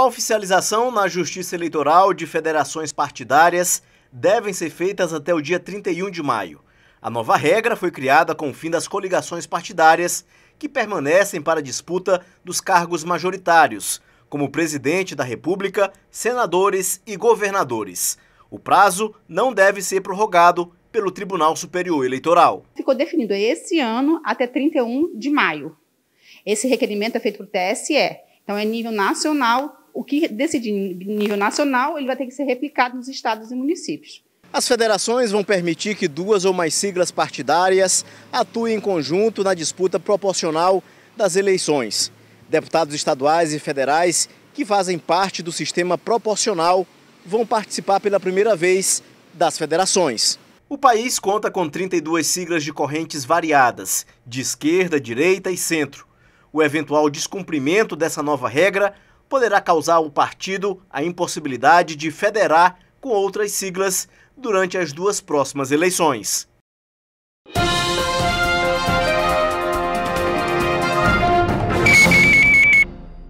A oficialização na Justiça Eleitoral de federações partidárias devem ser feitas até o dia 31 de maio. A nova regra foi criada com o fim das coligações partidárias que permanecem para disputa dos cargos majoritários, como presidente da República, senadores e governadores. O prazo não deve ser prorrogado pelo Tribunal Superior Eleitoral. Ficou definido esse ano até 31 de maio. Esse requerimento é feito pelo TSE. Então, é nível nacional, o que decidir em nível nacional, ele vai ter que ser replicado nos estados e municípios. As federações vão permitir que duas ou mais siglas partidárias atuem em conjunto na disputa proporcional das eleições. Deputados estaduais e federais que fazem parte do sistema proporcional vão participar pela primeira vez das federações. O país conta com 32 siglas de correntes variadas, de esquerda, direita e centro. O eventual descumprimento dessa nova regra poderá causar ao partido a impossibilidade de federar com outras siglas durante as duas próximas eleições.